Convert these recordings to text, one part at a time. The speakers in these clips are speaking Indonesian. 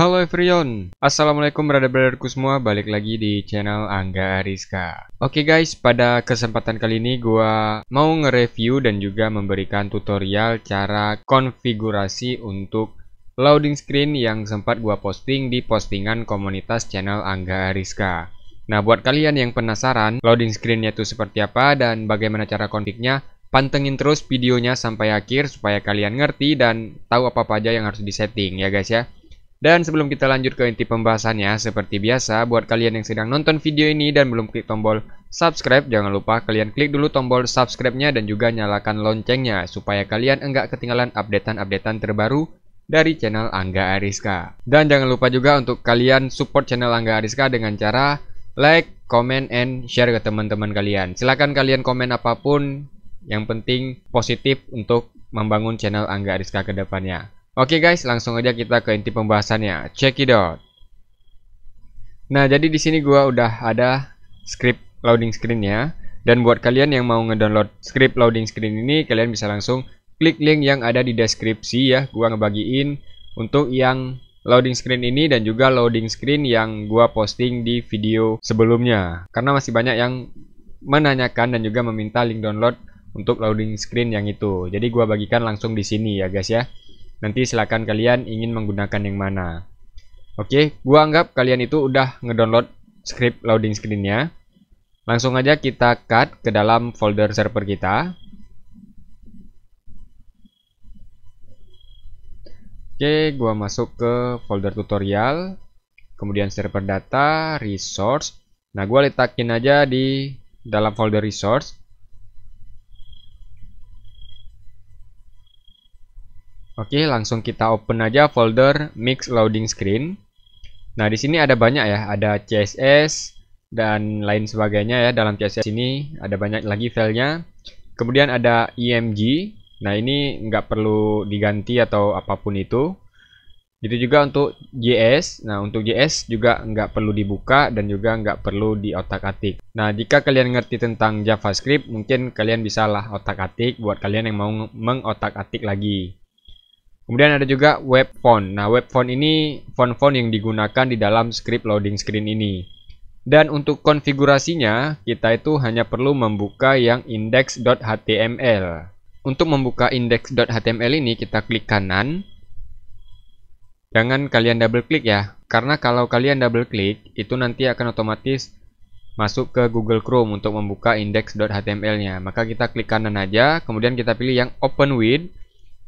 Halo everyone, Assalamualaikum brother-brotherku semua, balik lagi di channel Angga Ariska Oke okay guys, pada kesempatan kali ini gua mau nge-review dan juga memberikan tutorial cara konfigurasi untuk loading screen yang sempat gua posting di postingan komunitas channel Angga Ariska Nah buat kalian yang penasaran loading screennya itu seperti apa dan bagaimana cara konfignya Pantengin terus videonya sampai akhir supaya kalian ngerti dan tahu apa-apa aja yang harus disetting ya guys ya dan sebelum kita lanjut ke inti pembahasannya, seperti biasa, buat kalian yang sedang nonton video ini dan belum klik tombol subscribe, jangan lupa kalian klik dulu tombol subscribe-nya dan juga nyalakan loncengnya, supaya kalian enggak ketinggalan updatean-updatean terbaru dari channel Angga Ariska. Dan jangan lupa juga untuk kalian support channel Angga Ariska dengan cara like, comment, and share ke teman-teman kalian. Silahkan kalian komen apapun, yang penting positif untuk membangun channel Angga Ariska ke depannya. Oke okay guys, langsung aja kita ke inti pembahasannya. Check it out. Nah, jadi di sini gua udah ada script loading screen ya. dan buat kalian yang mau ngedownload script loading screen ini, kalian bisa langsung klik link yang ada di deskripsi ya. Gua ngebagiin untuk yang loading screen ini dan juga loading screen yang gua posting di video sebelumnya karena masih banyak yang menanyakan dan juga meminta link download untuk loading screen yang itu. Jadi gua bagikan langsung di sini ya guys ya. Nanti silahkan kalian ingin menggunakan yang mana. Oke, gua anggap kalian itu udah ngedownload script loading screen Langsung aja kita cut ke dalam folder server kita. Oke, gua masuk ke folder tutorial, kemudian server data, resource. Nah, gua letakin aja di dalam folder resource. Oke, langsung kita open aja folder mix loading screen. Nah, di sini ada banyak ya, ada CSS dan lain sebagainya ya. Dalam CSS ini ada banyak lagi filenya. Kemudian ada IMG. Nah, ini nggak perlu diganti atau apapun itu. Itu juga untuk JS. Nah, untuk JS juga nggak perlu dibuka dan juga nggak perlu diotak-atik. Nah, jika kalian ngerti tentang JavaScript, mungkin kalian bisa lah otak-atik buat kalian yang mau mengotak-atik lagi. Kemudian ada juga web font. Nah, web font ini font-font yang digunakan di dalam script loading screen ini. Dan untuk konfigurasinya, kita itu hanya perlu membuka yang index.html. Untuk membuka index.html ini, kita klik kanan. Jangan kalian double klik ya, karena kalau kalian double klik, itu nanti akan otomatis masuk ke Google Chrome untuk membuka index.html-nya. Maka kita klik kanan aja, kemudian kita pilih yang open with.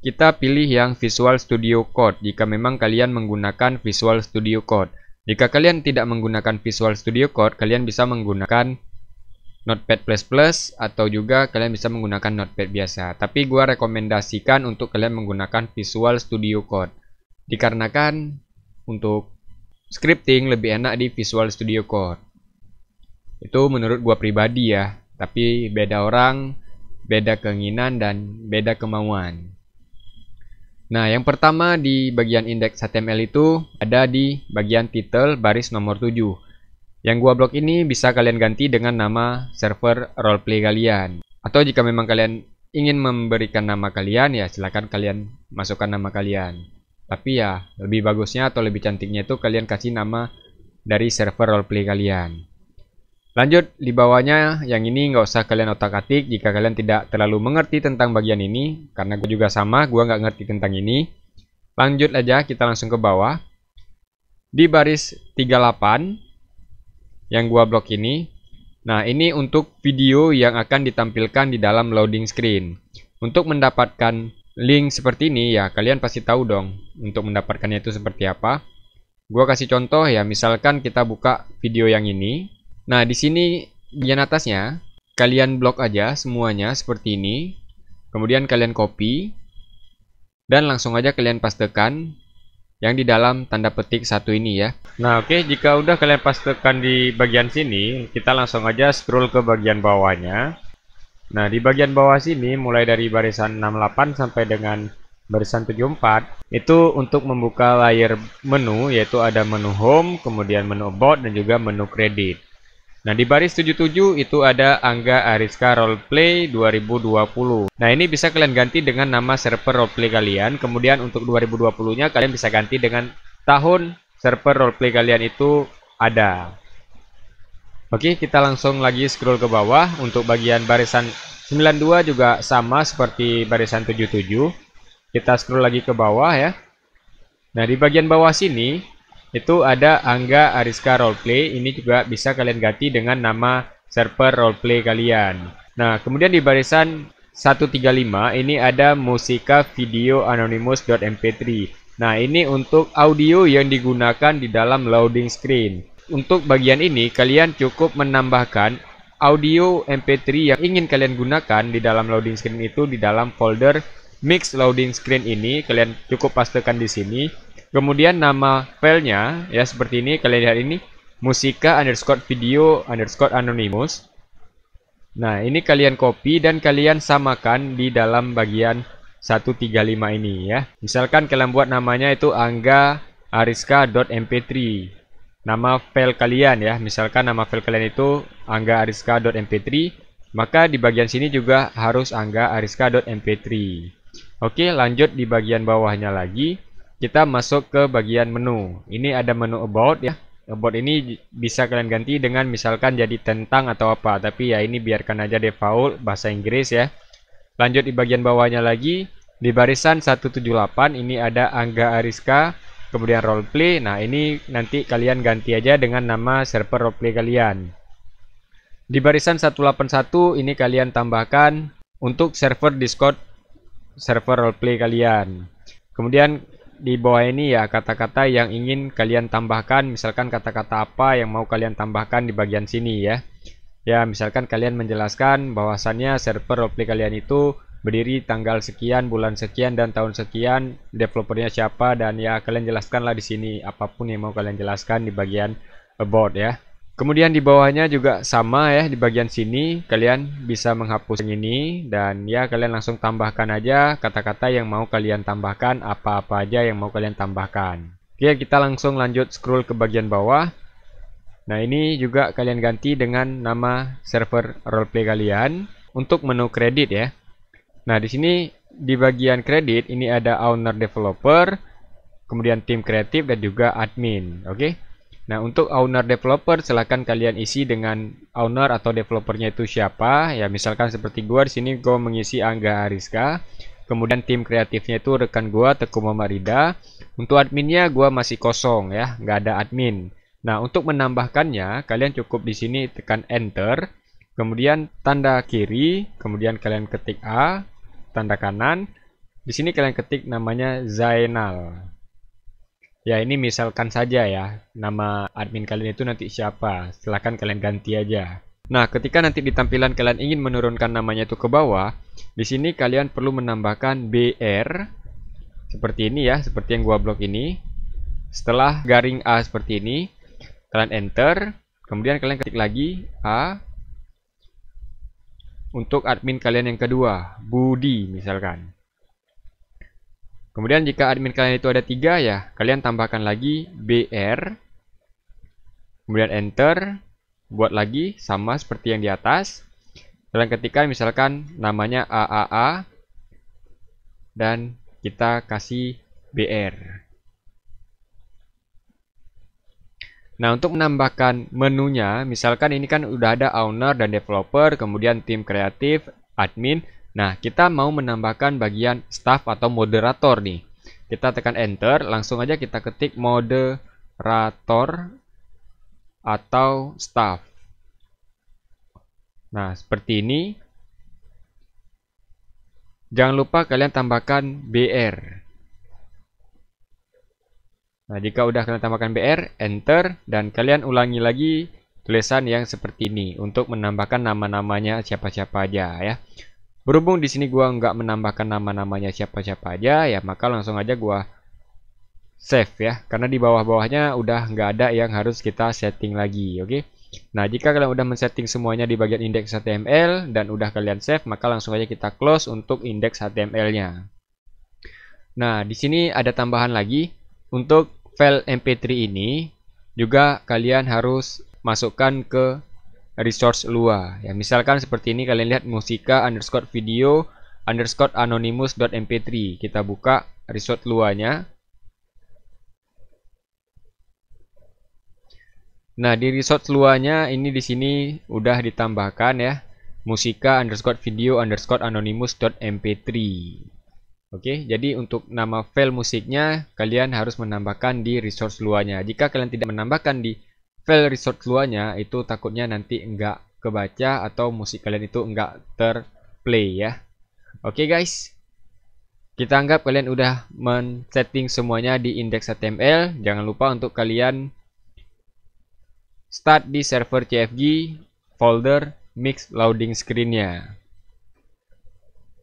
Kita pilih yang Visual Studio Code jika memang kalian menggunakan Visual Studio Code. Jika kalian tidak menggunakan Visual Studio Code, kalian bisa menggunakan Notepad++ atau juga kalian bisa menggunakan Notepad biasa. Tapi gua rekomendasikan untuk kalian menggunakan Visual Studio Code. Dikarenakan untuk scripting lebih enak di Visual Studio Code. Itu menurut gua pribadi ya, tapi beda orang, beda keinginan dan beda kemauan. Nah, yang pertama di bagian indeks HTML itu ada di bagian title baris nomor 7. Yang gua blok ini bisa kalian ganti dengan nama server roleplay kalian. Atau jika memang kalian ingin memberikan nama kalian, ya silahkan kalian masukkan nama kalian. Tapi ya, lebih bagusnya atau lebih cantiknya itu kalian kasih nama dari server roleplay kalian. Lanjut, di bawahnya yang ini nggak usah kalian otak-atik jika kalian tidak terlalu mengerti tentang bagian ini, karena gue juga sama, gue nggak ngerti tentang ini. Lanjut aja, kita langsung ke bawah. Di baris 38, yang gue blok ini, nah ini untuk video yang akan ditampilkan di dalam loading screen. Untuk mendapatkan link seperti ini, ya kalian pasti tahu dong untuk mendapatkannya itu seperti apa. gue kasih contoh ya, misalkan kita buka video yang ini, Nah, di sini bagian atasnya kalian blok aja semuanya seperti ini. Kemudian kalian copy dan langsung aja kalian pastekan yang di dalam tanda petik satu ini ya. Nah, oke, okay, jika udah kalian pastekan di bagian sini, kita langsung aja scroll ke bagian bawahnya. Nah, di bagian bawah sini mulai dari barisan 68 sampai dengan barisan 74 itu untuk membuka layar menu yaitu ada menu home, kemudian menu about dan juga menu kredit. Nah di baris 77 itu ada Angga Ariska Roleplay 2020. Nah ini bisa kalian ganti dengan nama server roleplay kalian. Kemudian untuk 2020-nya kalian bisa ganti dengan tahun server roleplay kalian itu ada. Oke kita langsung lagi scroll ke bawah. Untuk bagian barisan 92 juga sama seperti barisan 77. Kita scroll lagi ke bawah ya. Nah di bagian bawah sini itu ada Angga Ariska Roleplay. Ini juga bisa kalian ganti dengan nama server roleplay kalian. Nah, kemudian di barisan 135 ini ada musika video anonymous.mp3. Nah, ini untuk audio yang digunakan di dalam loading screen. Untuk bagian ini, kalian cukup menambahkan audio MP3 yang ingin kalian gunakan di dalam loading screen itu di dalam folder mix loading screen ini. Kalian cukup pastekan di sini. Kemudian nama filenya ya seperti ini kalian lihat ini musika underscore video underscore anonymous. Nah ini kalian copy dan kalian samakan di dalam bagian 135 ini ya. Misalkan kalian buat namanya itu angga ariska mp 3 nama file kalian ya. Misalkan nama file kalian itu angga ariska mp 3 maka di bagian sini juga harus angga ariska mp 3 Oke lanjut di bagian bawahnya lagi kita masuk ke bagian menu. Ini ada menu about ya. About ini bisa kalian ganti dengan misalkan jadi tentang atau apa. Tapi ya ini biarkan aja default bahasa Inggris ya. Lanjut di bagian bawahnya lagi. Di barisan 178 ini ada Angga Ariska. Kemudian roleplay. Nah ini nanti kalian ganti aja dengan nama server roleplay kalian. Di barisan 181 ini kalian tambahkan untuk server Discord server roleplay kalian. Kemudian di bawah ini ya kata-kata yang ingin kalian tambahkan misalkan kata-kata apa yang mau kalian tambahkan di bagian sini ya ya misalkan kalian menjelaskan bahwasannya server roleplay kalian itu berdiri tanggal sekian bulan sekian dan tahun sekian developernya siapa dan ya kalian jelaskanlah di sini apapun yang mau kalian jelaskan di bagian about ya Kemudian di bawahnya juga sama ya di bagian sini kalian bisa menghapus yang ini dan ya kalian langsung tambahkan aja kata-kata yang mau kalian tambahkan apa-apa aja yang mau kalian tambahkan. Oke kita langsung lanjut scroll ke bagian bawah. Nah ini juga kalian ganti dengan nama server roleplay kalian untuk menu kredit ya. Nah di sini di bagian kredit ini ada owner developer, kemudian tim kreatif dan juga admin. Oke. Okay? Nah, untuk owner developer, silahkan kalian isi dengan owner atau developernya itu siapa. Ya, misalkan seperti gua di sini gua mengisi Angga Ariska. Kemudian tim kreatifnya itu rekan gua Tekuma Mamarida. Untuk adminnya gua masih kosong ya, nggak ada admin. Nah, untuk menambahkannya, kalian cukup di sini tekan enter, kemudian tanda kiri, kemudian kalian ketik A, tanda kanan. Di sini kalian ketik namanya Zainal. Ya ini misalkan saja ya, nama admin kalian itu nanti siapa, silahkan kalian ganti aja. Nah, ketika nanti di tampilan kalian ingin menurunkan namanya itu ke bawah, di sini kalian perlu menambahkan BR, seperti ini ya, seperti yang gua blok ini. Setelah garing A seperti ini, kalian enter, kemudian kalian ketik lagi A, untuk admin kalian yang kedua, Budi misalkan. Kemudian jika admin kalian itu ada tiga ya, kalian tambahkan lagi br, kemudian enter, buat lagi sama seperti yang di atas. Kalian ketika misalkan namanya AAA dan kita kasih br. Nah, untuk menambahkan menunya, misalkan ini kan udah ada owner dan developer, kemudian tim kreatif, admin, Nah, kita mau menambahkan bagian staff atau moderator nih. Kita tekan enter, langsung aja kita ketik moderator atau staff. Nah, seperti ini. Jangan lupa kalian tambahkan BR. Nah, jika udah kalian tambahkan BR, enter, dan kalian ulangi lagi tulisan yang seperti ini untuk menambahkan nama-namanya siapa-siapa aja ya. Berhubung di sini gua nggak menambahkan nama-namanya siapa-siapa aja, ya maka langsung aja gua save ya, karena di bawah-bawahnya udah nggak ada yang harus kita setting lagi, oke? Okay? Nah, jika kalian udah men-setting semuanya di bagian indeks HTML dan udah kalian save, maka langsung aja kita close untuk indeks HTML-nya. Nah, di sini ada tambahan lagi untuk file MP3 ini juga kalian harus masukkan ke resource Lua. Ya, misalkan seperti ini kalian lihat musika underscore video underscore anonymous mp 3 Kita buka resource luarnya. Nah, di resource luarnya ini di sini udah ditambahkan ya. Musika underscore video underscore anonymous mp 3 Oke, jadi untuk nama file musiknya kalian harus menambahkan di resource luarnya. Jika kalian tidak menambahkan di file resort keluarnya itu takutnya nanti enggak kebaca atau musik kalian itu enggak terplay ya. Oke okay, guys. Kita anggap kalian udah men-setting semuanya di index HTML. Jangan lupa untuk kalian start di server CFG folder mix loading screen-nya.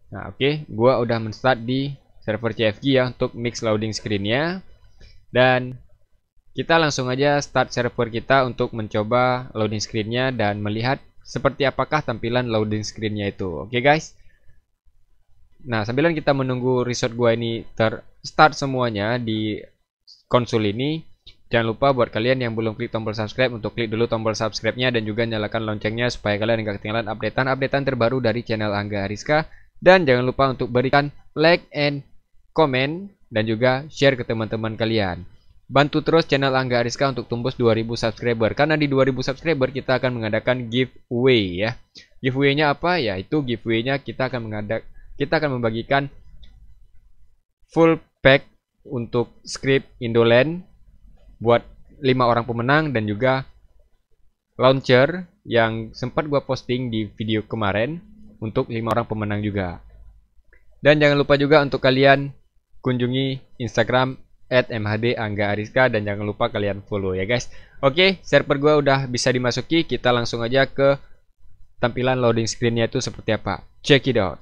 Nah, oke, okay. gua udah men-start di server CFG ya untuk mix loading screen-nya. Dan kita langsung aja start server kita untuk mencoba loading screen dan melihat seperti apakah tampilan loading screen itu. Oke okay, guys. Nah, sambilan kita menunggu resort gua ini ter-start semuanya di konsol ini, jangan lupa buat kalian yang belum klik tombol subscribe untuk klik dulu tombol subscribe-nya dan juga nyalakan loncengnya supaya kalian gak ketinggalan updatean-updatean terbaru dari channel Angga Ariska. Dan jangan lupa untuk berikan like and comment dan juga share ke teman-teman kalian. Bantu terus channel Angga Ariska untuk tembus 2000 subscriber karena di 2000 subscriber kita akan mengadakan giveaway ya. Giveaway-nya apa? Ya, itu giveaway-nya kita akan mengadak kita akan membagikan full pack untuk script Indoland buat 5 orang pemenang dan juga launcher yang sempat gua posting di video kemarin untuk 5 orang pemenang juga. Dan jangan lupa juga untuk kalian kunjungi Instagram at MHD Angga Ariska dan jangan lupa kalian follow ya guys. Oke, server gue udah bisa dimasuki, kita langsung aja ke tampilan loading screennya itu seperti apa. Check it out.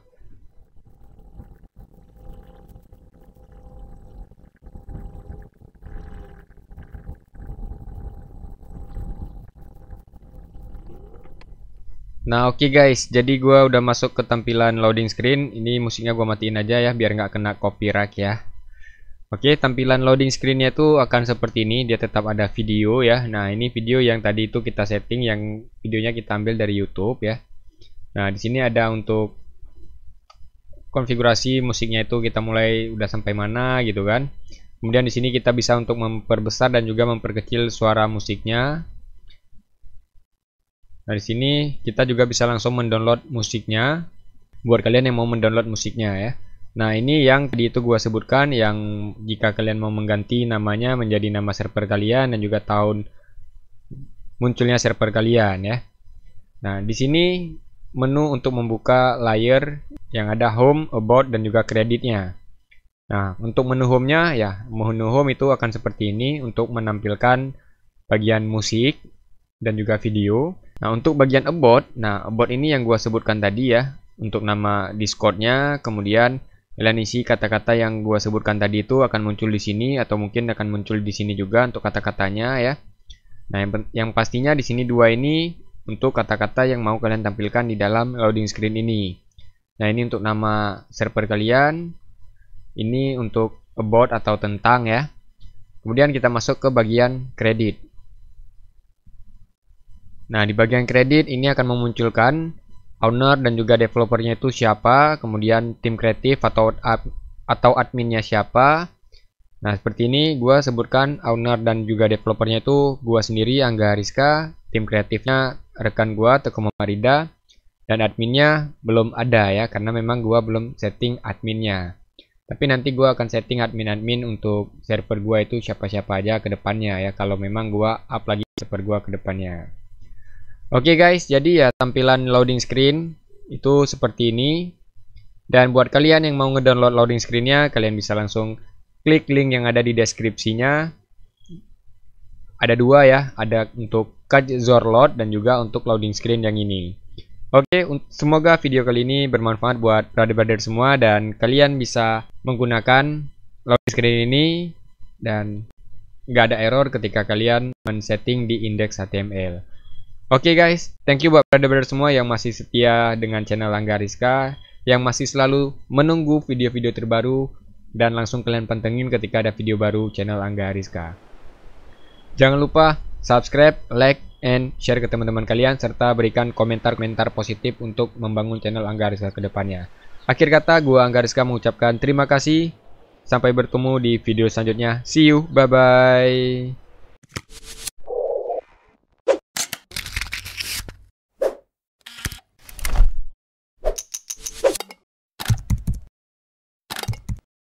Nah oke okay guys, jadi gue udah masuk ke tampilan loading screen. Ini musiknya gue matiin aja ya, biar nggak kena copyright ya. Oke, tampilan loading screennya nya itu akan seperti ini, dia tetap ada video ya. Nah, ini video yang tadi itu kita setting yang videonya kita ambil dari YouTube ya. Nah, di sini ada untuk konfigurasi musiknya itu kita mulai udah sampai mana gitu kan. Kemudian di sini kita bisa untuk memperbesar dan juga memperkecil suara musiknya. Nah, di sini kita juga bisa langsung mendownload musiknya buat kalian yang mau mendownload musiknya ya. Nah ini yang tadi itu gue sebutkan yang jika kalian mau mengganti namanya menjadi nama server kalian dan juga tahun munculnya server kalian ya. Nah di sini menu untuk membuka layer yang ada home, about dan juga kreditnya. Nah untuk menu home-nya ya menu home itu akan seperti ini untuk menampilkan bagian musik dan juga video. Nah untuk bagian about, nah about ini yang gue sebutkan tadi ya untuk nama discordnya kemudian Kalian isi kata-kata yang gua sebutkan tadi itu akan muncul di sini atau mungkin akan muncul di sini juga untuk kata-katanya ya. Nah, yang, yang pastinya di sini dua ini untuk kata-kata yang mau kalian tampilkan di dalam loading screen ini. Nah, ini untuk nama server kalian. Ini untuk about atau tentang ya. Kemudian kita masuk ke bagian kredit. Nah, di bagian kredit ini akan memunculkan owner dan juga developernya itu siapa, kemudian tim kreatif atau atau adminnya siapa. Nah, seperti ini gue sebutkan owner dan juga developernya itu gue sendiri, Angga Hariska. tim kreatifnya rekan gue, Teguh Marida, dan adminnya belum ada ya, karena memang gue belum setting adminnya. Tapi nanti gue akan setting admin-admin untuk server gue itu siapa-siapa aja ke depannya ya, kalau memang gue up lagi server gue ke depannya. Oke okay guys, jadi ya tampilan loading screen itu seperti ini. Dan buat kalian yang mau ngedownload loading screennya, kalian bisa langsung klik link yang ada di deskripsinya. Ada dua ya, ada untuk Kajzor Load dan juga untuk loading screen yang ini. Oke, semoga video kali ini bermanfaat buat brother-brother semua dan kalian bisa menggunakan loading screen ini dan nggak ada error ketika kalian men-setting di index HTML. Oke okay guys, thank you buat brother-brother semua yang masih setia dengan channel Angga Rizka, yang masih selalu menunggu video-video terbaru, dan langsung kalian pantengin ketika ada video baru channel Angga Rizka. Jangan lupa subscribe, like, and share ke teman-teman kalian, serta berikan komentar-komentar positif untuk membangun channel Angga Rizka ke depannya. Akhir kata, gua Angga Rizka mengucapkan terima kasih. Sampai bertemu di video selanjutnya. See you, bye-bye.